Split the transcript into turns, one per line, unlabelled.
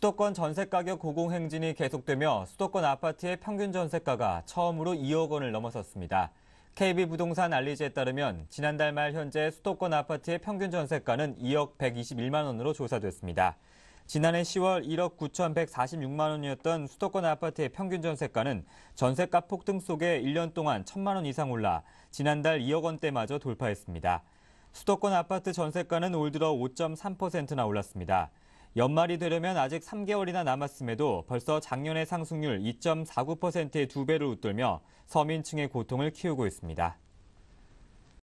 수도권 전세가격 고공행진이 계속되며 수도권 아파트의 평균 전세가가 처음으로 2억 원을 넘어섰습니다. KB부동산 알리지에 따르면 지난달 말 현재 수도권 아파트의 평균 전세가는 2억 121만 원으로 조사됐습니다. 지난해 10월 1억 9,146만 원이었던 수도권 아파트의 평균 전세가는 전세가 폭등 속에 1년 동안 1천만 원 이상 올라 지난달 2억 원대마저 돌파했습니다. 수도권 아파트 전세가는 올 들어 5.3%나 올랐습니다. 연말이 되려면 아직 3개월이나 남았음에도 벌써 작년의 상승률 2.49%의 두 배를 웃돌며 서민층의 고통을 키우고 있습니다.